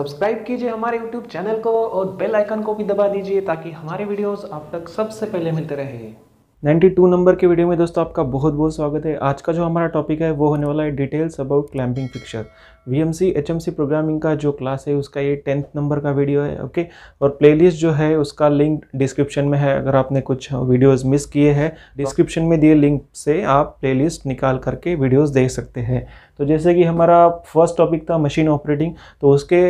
Subscribe कीजिए हमारे YouTube channel को और बेल आइकन को भी दबा दीजिए ताकि हमारे वीडियोस आप तक सबसे पहले मिलते रहें 92 नंबर के वीडियो में दोस्तों आपका बहुत बहुत स्वागत है आज का जो हमारा टॉपिक है वो होने वाला है details about C fixture VMC HMC programming का जो क्लास है उसका ये टेंथ नंबर का वीडियो है ओके और प्लेलिस्ट जो है उसका लिंक डिस्क्रिप्शन में है अगर आपने कुछ वीडियोज़ मिस किए हैं डिस्क्रिप्शन में दिए लिंक से आप लिस्ट निकाल करके वीडियोज़ देख सकते हैं तो जैसे कि हमारा फर्स्ट टॉपिक था मशीन ऑपरेटिंग तो उसके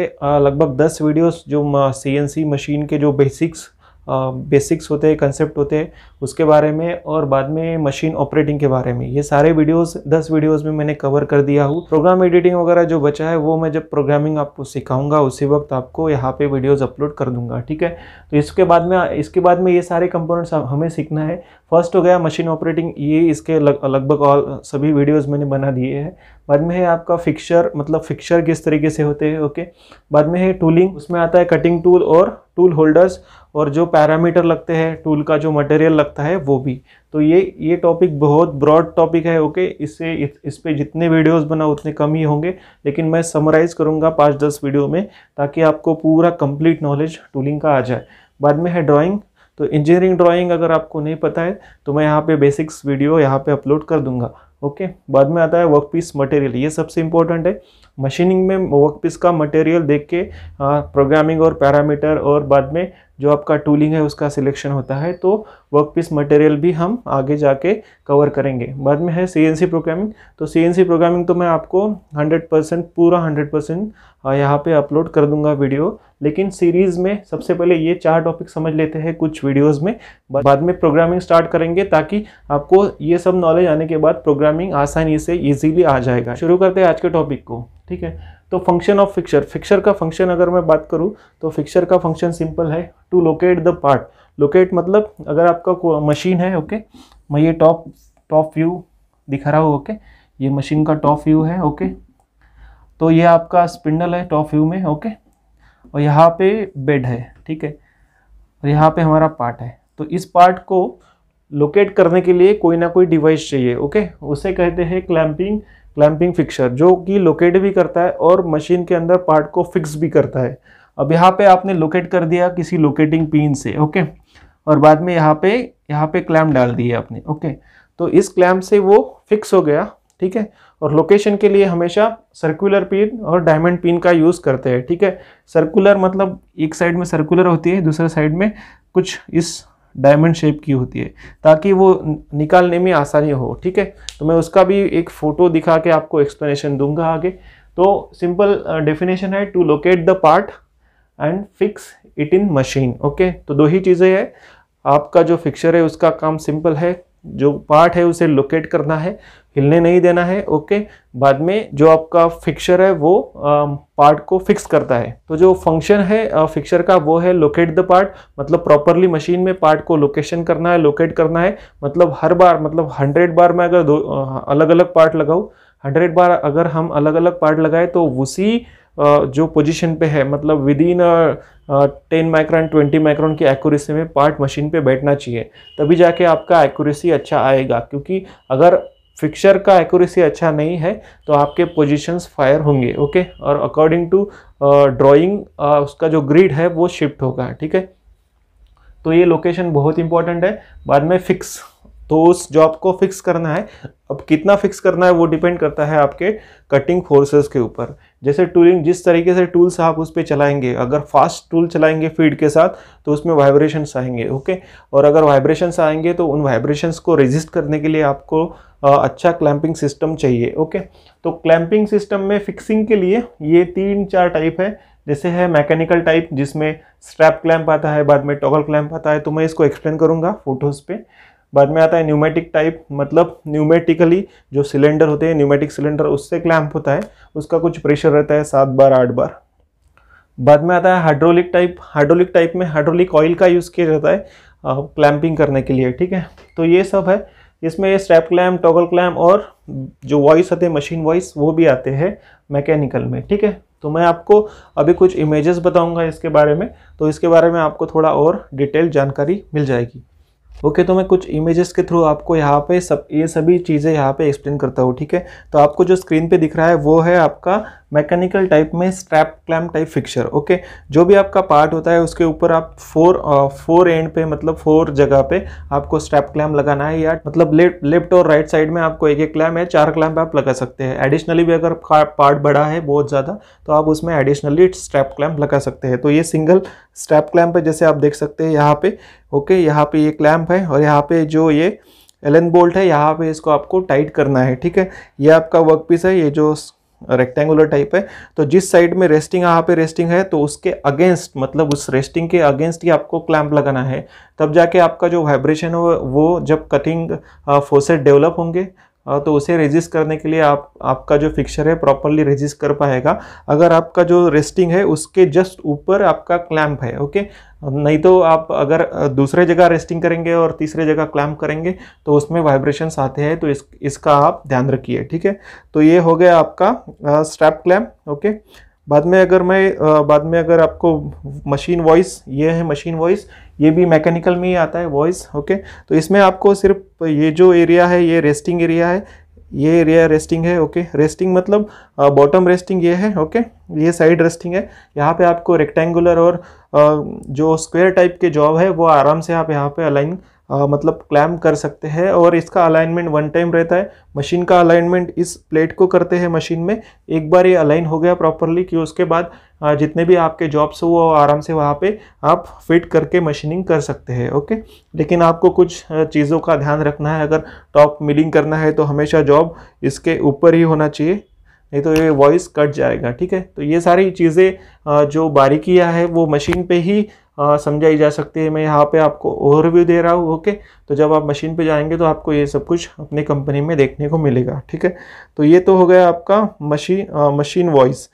लगभग दस वीडियोज़ जो सी मशीन के जो बेसिक्स बेसिक्स होते हैं कंसेप्ट होते हैं उसके बारे में और बाद में मशीन ऑपरेटिंग के बारे में ये सारे वीडियोस दस वीडियोस में मैंने कवर कर दिया हूँ प्रोग्राम एडिटिंग वगैरह जो बचा है वो मैं जब प्रोग्रामिंग आपको सिखाऊंगा उसी वक्त आपको यहाँ पे वीडियोस अपलोड कर दूंगा ठीक है तो इसके बाद में इसके बाद में ये सारे कंपोनेंट्स हमें सीखना है फर्स्ट हो गया मशीन ऑपरेटिंग ये इसके लगभग ऑल सभी वीडियोज़ मैंने बना दिए हैं बाद में है आपका फिक्चर मतलब फिक्चर किस तरीके से होते हैं ओके बाद में है टूलिंग उसमें आता है कटिंग टूल और टूल होल्डर्स और जो पैरामीटर लगते हैं टूल का जो मटेरियल लगता है वो भी तो ये ये टॉपिक बहुत ब्रॉड टॉपिक है ओके इससे इस, इस पर जितने वीडियोस बनाओ उतने कम ही होंगे लेकिन मैं समराइज़ करूँगा पाँच दस वीडियो में ताकि आपको पूरा कंप्लीट नॉलेज टूलिंग का आ जाए बाद में है ड्राइंग तो इंजीनियरिंग ड्राइंग अगर आपको नहीं पता है तो मैं यहाँ पे बेसिक्स वीडियो यहाँ पे अपलोड कर दूंगा ओके बाद में आता है वर्क पीस मटेरियल ये सबसे इंपॉर्टेंट है मशीनिंग में वर्क पीस का मटेरियल देख के प्रोग्रामिंग और पैरामीटर और बाद में जो आपका टूलिंग है उसका सिलेक्शन होता है तो वर्क पीस मटेरियल भी हम आगे जाके कवर करेंगे बाद में है सी प्रोग्रामिंग तो सी प्रोग्रामिंग तो मैं आपको 100% पूरा 100% परसेंट यहाँ पर अपलोड कर दूंगा वीडियो लेकिन सीरीज़ में सबसे पहले ये चार टॉपिक समझ लेते हैं कुछ वीडियोस में बाद में प्रोग्रामिंग स्टार्ट करेंगे ताकि आपको ये सब नॉलेज आने के बाद प्रोग्रामिंग आसानी से ईजिली आ जाएगा शुरू करते हैं आज के टॉपिक को ठीक है तो फंक्शन ऑफ फिक्चर फिक्चर का फंक्शन अगर मैं बात करूँ तो फिक्चर का फंक्शन सिंपल है to locate the part locate मतलब अगर आपका मशीन है ओके मैं ये टॉप टॉप व्यू दिखा रहा हूँ ओके ये मशीन का टॉप व्यू है ओके तो ये आपका स्पिंडल है टॉप व्यू में ओके okay? और यहाँ पे बेड है ठीक है और यहाँ पे हमारा पार्ट है तो इस पार्ट को लोकेट करने के लिए कोई ना कोई डिवाइस चाहिए ओके उसे कहते हैं क्लैंपिंग क्लैंपिंग फिक्सर जो कि लोकेट भी करता है और मशीन के अंदर पार्ट को फिक्स भी करता है अब यहाँ पे आपने लोकेट कर दिया किसी लोकेटिंग पिन से ओके और बाद में यहाँ पे यहाँ पे क्लैम्प डाल दिए आपने ओके तो इस क्लैम्प से वो फिक्स हो गया ठीक है और लोकेशन के लिए हमेशा सर्कुलर पिन और डायमंड पिन का यूज़ करते हैं ठीक है सर्कुलर मतलब एक साइड में सर्कुलर होती है दूसरे साइड में कुछ इस डायमंड शेप की होती है ताकि वो निकालने में आसानी हो ठीक है तो मैं उसका भी एक फ़ोटो दिखा के आपको एक्सप्लेनेशन दूंगा आगे तो सिंपल डेफिनेशन uh, है to locate the part and fix it in machine okay तो दो ही चीज़ें हैं आपका जो फिक्सर है उसका काम सिंपल है जो पार्ट है उसे लोकेट करना है हिलने नहीं देना है ओके बाद में जो आपका फिक्सर है वो पार्ट को फिक्स करता है तो जो फंक्शन है फिक्सर का वो है लोकेट द पार्ट मतलब प्रॉपरली मशीन में पार्ट को लोकेशन करना है लोकेट करना है मतलब हर बार मतलब हंड्रेड बार में अगर दो अलग अलग पार्ट लगाऊँ हंड्रेड बार अगर हम अलग अलग पार्ट लगाए तो उसी जो पोजिशन पर है मतलब within ten micron twenty micron की एक्यूरेसी में पार्ट मशीन पे बैठना चाहिए तभी जाके आपका एक्यूरेसी अच्छा आएगा क्योंकि अगर फिक्सर का एक्यूरेसी अच्छा नहीं है तो आपके पोजीशंस फायर होंगे ओके और अकॉर्डिंग टू ड्राइंग उसका जो ग्रिड है वो शिफ्ट होगा ठीक है तो ये लोकेशन बहुत इंपॉर्टेंट है बाद में फिक्स तो उस जॉब को फिक्स करना है अब कितना फिक्स करना है वो डिपेंड करता है आपके कटिंग फोर्सेस के ऊपर जैसे टूलिंग जिस तरीके से टूल्स आप उस पर चलाएंगे अगर फास्ट टूल चलाएंगे फीड के साथ तो उसमें वाइब्रेशंस आएंगे ओके और अगर वाइब्रेशंस आएंगे तो उन वाइब्रेशंस को रेजिस्ट करने के लिए आपको अच्छा क्लैंपिंग सिस्टम चाहिए ओके तो क्लैंपिंग सिस्टम में फिक्सिंग के लिए ये तीन चार टाइप है जैसे है मैकेनिकल टाइप जिसमें स्ट्रैप क्लैंप आता है बाद में टॉगल क्लैंप आता है तो मैं इसको एक्सप्लेन करूँगा फोटोज़ पे बाद में आता है न्यूमेटिक टाइप मतलब न्यूमेटिकली जो सिलेंडर होते हैं न्यूमेटिक सिलेंडर उससे क्लैम्प होता है उसका कुछ प्रेशर रहता है सात बार आठ बार बाद में आता है हाइड्रोलिक टाइप हाइड्रोलिक टाइप में हाइड्रोलिक ऑयल का यूज़ किया जाता है क्लैम्पिंग करने के लिए ठीक है तो ये सब है इसमें ये स्ट्रैप क्लैम्प टॉगल क्लैम्प और जो वॉइस आते हैं मशीन वॉइस वो भी आते हैं मैकेनिकल में ठीक है तो मैं आपको अभी कुछ इमेजेस बताऊंगा इसके बारे में तो इसके बारे में आपको थोड़ा और डिटेल जानकारी मिल जाएगी ओके तो मैं कुछ इमेजेस के थ्रू आपको यहाँ पे सब ये सभी चीज़ें यहाँ पे एक्सप्लेन करता हूँ ठीक है तो आपको जो स्क्रीन पे दिख रहा है वो है आपका मैकेनिकल टाइप में strap clamp type fixture okay जो भी आपका पार्ट होता है उसके ऊपर आप फोर फोर एंड पे मतलब फोर जगह पे आपको स्ट्रैप क्लैम लगाना है या मतलब लेफ्ट लेफ्ट और राइट साइड में आपको एक एक क्लैम है चार क्लैम आप लगा सकते हैं एडिशनली भी अगर पार्ट बड़ा है बहुत ज़्यादा तो आप उसमें एडिशनली स्ट्रैप क्लैम लगा सकते हैं तो ये सिंगल स्ट्रैप क्लैम्प है जैसे आप देख सकते हैं यहाँ पे ओके यहाँ पे ये क्लैम्प है और यहाँ पे जो ये एलन बोल्ट है यहाँ पे इसको आपको टाइट करना है ठीक है ये आपका वर्क पीस है ये जो रेक्टेंगुलर टाइप है तो जिस साइड में रेस्टिंग यहाँ पे रेस्टिंग है तो उसके अगेंस्ट मतलब उस रेस्टिंग के अगेंस्ट ही आपको क्लैम्प लगाना है तब जाके आपका जो वाइब्रेशन है वो जब कटिंग फोसेट डेवलप होंगे तो उसे रेजिस्ट करने के लिए आप आपका जो फिक्सर है प्रॉपरली रेजिस्ट कर पाएगा अगर आपका जो रेस्टिंग है उसके जस्ट ऊपर आपका क्लैम्प है ओके नहीं तो आप अगर दूसरे जगह रेस्टिंग करेंगे और तीसरे जगह क्लैम्प करेंगे तो उसमें वाइब्रेशंस आते हैं तो इस इसका आप ध्यान रखिए ठीक है तो ये हो गया आपका स्ट्रैप क्लैम्प ओके बाद में अगर मैं बाद में अगर आपको मशीन वॉइस ये है मशीन वॉइस ये भी मैकेनिकल में ही आता है वॉइस ओके तो इसमें आपको सिर्फ ये जो एरिया है ये रेस्टिंग एरिया है ये एरिया रेस्टिंग है ओके रेस्टिंग मतलब बॉटम रेस्टिंग ये है ओके ये साइड रेस्टिंग है यहाँ पे आपको रेक्टेंगुलर और आ, जो स्क्वायर टाइप के जॉब है वो आराम से आप यहाँ पे अलाइन आ, मतलब क्लैम कर सकते हैं और इसका अलाइनमेंट वन टाइम रहता है मशीन का अलाइनमेंट इस प्लेट को करते हैं मशीन में एक बार ये अलाइन हो गया प्रॉपरली कि उसके बाद आ, जितने भी आपके जॉब्स हो वो आराम से वहाँ पे आप फिट करके मशीनिंग कर सकते हैं ओके लेकिन आपको कुछ चीज़ों का ध्यान रखना है अगर टॉप मिलिंग करना है तो हमेशा जॉब इसके ऊपर ही होना चाहिए नहीं तो ये वॉइस कट जाएगा ठीक है तो ये सारी चीज़ें जो बारीकियाँ है वो मशीन पे ही समझाई जा सकती है मैं यहाँ पे आपको ओवरव्यू दे रहा हूँ ओके तो जब आप मशीन पे जाएंगे तो आपको ये सब कुछ अपनी कंपनी में देखने को मिलेगा ठीक है तो ये तो हो गया आपका मशीन मशीन वॉइस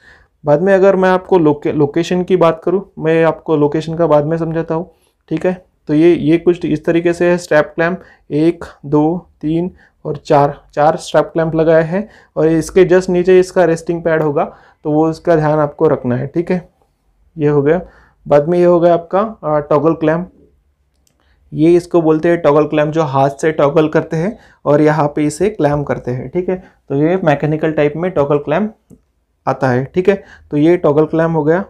बाद में अगर मैं आपको लोके लोकेशन की बात करूँ मैं आपको लोकेशन का बाद में समझाता हूँ ठीक है तो ये ये कुछ इस तरीके से है स्ट्रैप क्लैम्प एक दो तीन और चार चार स्ट्रैप क्लैम्प लगाए हैं और इसके जस्ट नीचे इसका रेस्टिंग पैड होगा तो वो इसका ध्यान आपको रखना है ठीक है ये हो गया बाद में ये हो गया आपका टॉगल क्लैम्प ये इसको बोलते हैं टॉगल क्लैम जो हाथ से टॉगल करते हैं और यहाँ पे इसे क्लैम करते हैं ठीक है तो ये मैकेनिकल टाइप में टॉगल क्लैम आता है ठीक है तो ये टॉगल क्लैम हो गया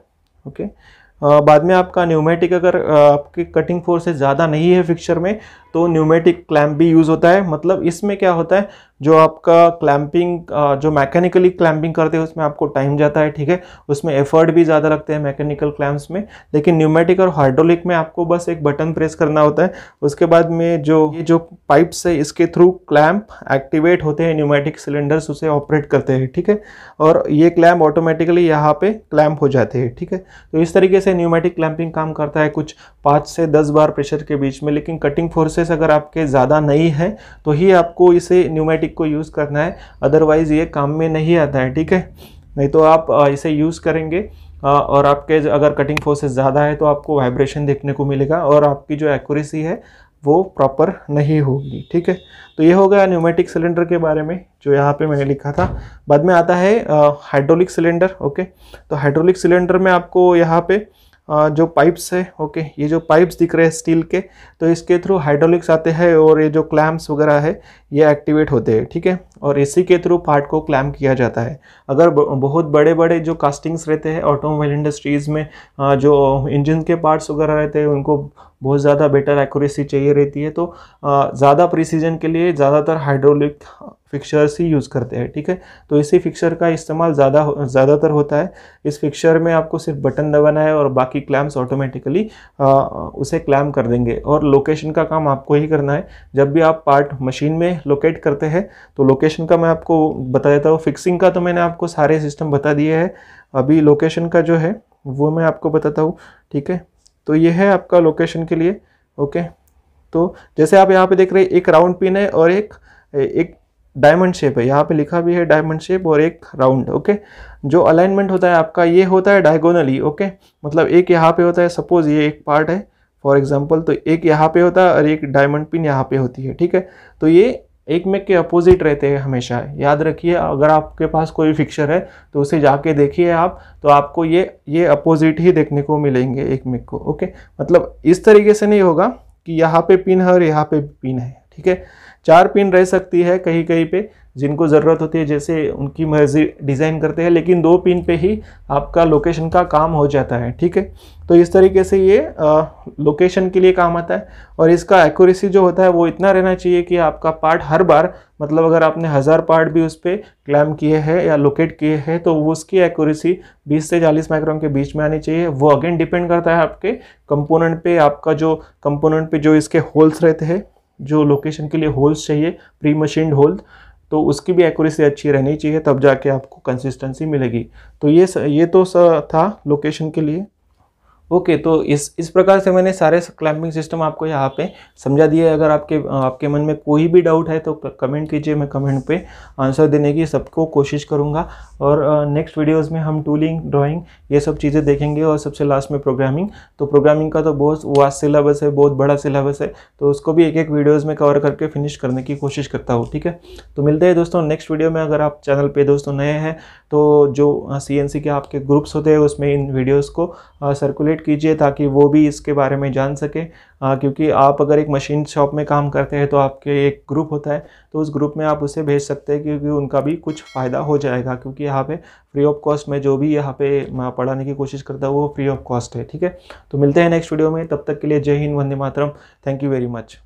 ओके आ, बाद में आपका न्यूमेटिक अगर आपकी कटिंग फोर्सेस ज़्यादा नहीं है फिक्चर में तो न्यूमेटिक क्लैम भी यूज़ होता है मतलब इसमें क्या होता है जो आपका क्लैंपिंग जो मैकेनिकली क्लैंपिंग करते हैं उसमें आपको टाइम जाता है ठीक है उसमें एफर्ट भी ज़्यादा लगते हैं मैकेनिकल क्लैम्प्स में लेकिन न्यूमेटिक और हाइड्रोलिक में आपको बस एक बटन प्रेस करना होता है उसके बाद में जो ये जो पाइप्स है इसके थ्रू क्लैम्प एक्टिवेट होते हैं न्यूमेटिक सिलेंडर्स उसे ऑपरेट करते हैं ठीक है और ये क्लैम्प ऑटोमेटिकली यहाँ पर क्लैम्प हो जाते हैं ठीक है तो इस तरीके से न्यूमेटिक क्लैंपिंग काम करता है कुछ पाँच से दस बार प्रेशर के बीच में लेकिन कटिंग फोर्सेस अगर आपके ज़्यादा नहीं है तो ही आपको इसे न्यूमेटिक एंटीबायोटिक को यूज़ करना है अदरवाइज़ ये काम में नहीं आता है ठीक है नहीं तो आप इसे यूज़ करेंगे और आपके अगर कटिंग फोर्सेस ज़्यादा है तो आपको वाइब्रेशन देखने को मिलेगा और आपकी जो एक्यूरेसी है वो प्रॉपर नहीं होगी ठीक है तो ये हो गया न्यूमेटिक सिलेंडर के बारे में जो यहाँ पे मैंने लिखा था बाद में आता है हाइड्रोलिक सिलेंडर ओके तो हाइड्रोलिक सिलेंडर में आपको यहाँ पे जो पाइप्स है ओके ये जो पाइप्स दिख रहे हैं स्टील के तो इसके थ्रू हाइड्रोलिक्स आते हैं और ये जो क्लैम्प्स वगैरह है ये एक्टिवेट होते हैं ठीक है और इसी के थ्रू पार्ट को क्लैम्प किया जाता है अगर बहुत बड़े बड़े जो कास्टिंग्स रहते हैं ऑटोमोबाइल इंडस्ट्रीज़ में जो इंजन के पार्ट्स वगैरह रहते हैं उनको बहुत ज़्यादा बेटर एक्यूरेसी चाहिए रहती है तो ज़्यादा प्रिसीजन के लिए ज़्यादातर हाइड्रोलिक फिक्चर्स ही यूज़ करते हैं ठीक है तो इसी फिक्चर का इस्तेमाल ज़्यादा हो, ज़्यादातर होता है इस फिक्चर में आपको सिर्फ बटन दबाना है और बाकी क्लैम्स ऑटोमेटिकली उसे क्लैम कर देंगे और लोकेशन का काम आपको ही करना है जब भी आप पार्ट मशीन में लोकेट करते हैं तो लोकेशन का मैं आपको बता देता हूँ फिक्सिंग का तो मैंने आपको सारे सिस्टम बता दिए है अभी लोकेशन का जो है वो मैं आपको बताता हूँ ठीक है तो ये है आपका लोकेशन के लिए ओके तो जैसे आप यहाँ पर देख रहे हैं एक राउंड पिन है और एक एक डायमंड शेप है यहाँ पे लिखा भी है डायमंड शेप और एक राउंड ओके जो अलाइनमेंट होता है आपका ये होता है डायगोनली ओके मतलब एक यहाँ पे होता है सपोज ये एक पार्ट है फॉर एग्जाम्पल तो एक यहाँ पे होता है और एक डायमंड पिन यहाँ पे होती है ठीक है तो ये एक मेक के अपोजिट रहते हैं हमेशा है याद रखिए अगर आपके पास कोई फिक्चर है तो उसे जाके देखिए आप तो आपको ये ये अपोजिट ही देखने को मिलेंगे एक मेक को ओके मतलब इस तरीके से नहीं होगा कि यहाँ पे पिन है और यहाँ पे पिन है ठीक है चार पिन रह सकती है कहीं कहीं पे जिनको ज़रूरत होती है जैसे उनकी मर्जी डिज़ाइन करते हैं लेकिन दो पिन पे ही आपका लोकेशन का काम हो जाता है ठीक है तो इस तरीके से ये आ, लोकेशन के लिए काम आता है और इसका एक्यूरेसी जो होता है वो इतना रहना चाहिए कि आपका पार्ट हर बार मतलब अगर आपने हज़ार पार्ट भी उस पर क्लैम किए हैं या लोकेट किए हैं तो उसकी एक्यूरेसी 20 से 40 माइक्रोन के बीच में आनी चाहिए वो अगेन डिपेंड करता है आपके कंपोनेंट पे आपका जो कंपोनेंट पे जो इसके होल्स रहते हैं जो लोकेशन के लिए होल्स चाहिए प्री मशीन होल्स तो उसकी भी एक्यूरेसी अच्छी रहनी चाहिए तब जाके आपको कंसिस्टेंसी मिलेगी तो ये ये तो था लोकेशन के लिए ओके तो इस इस प्रकार से मैंने सारे क्लैम्पिंग सिस्टम आपको यहाँ पे समझा दिया है अगर आपके आपके मन में कोई भी डाउट है तो कमेंट कीजिए मैं कमेंट पे आंसर देने की सबको कोशिश करूँगा और नेक्स्ट वीडियोस में हम टूलिंग ड्राइंग ये सब चीज़ें देखेंगे और सबसे लास्ट में प्रोग्रामिंग तो प्रोग्रामिंग का तो बहुत वास्ट सिलेबस है बहुत बड़ा सिलेबस है तो उसको भी एक एक वीडियोज़ में कवर करके फिनिश करने की कोशिश करता हूँ ठीक है तो मिलते हैं दोस्तों नेक्स्ट वीडियो में अगर आप चैनल पर दोस्तों नए हैं तो जो सी के आपके ग्रुप्स होते हैं उसमें इन वीडियोज़ को सर्कुलेट कोऑपरेट कीजिए ताकि वो भी इसके बारे में जान सके आ, क्योंकि आप अगर एक मशीन शॉप में काम करते हैं तो आपके एक ग्रुप होता है तो उस ग्रुप में आप उसे भेज सकते हैं क्योंकि उनका भी कुछ फ़ायदा हो जाएगा क्योंकि यहाँ पे फ्री ऑफ कॉस्ट में जो भी यहाँ पे पढ़ाने की कोशिश करता हूँ वो फ्री ऑफ कॉस्ट है ठीक है तो मिलते हैं नेक्स्ट वीडियो में तब तक के लिए जय हिंद वंदे मातरम थैंक यू वेरी मच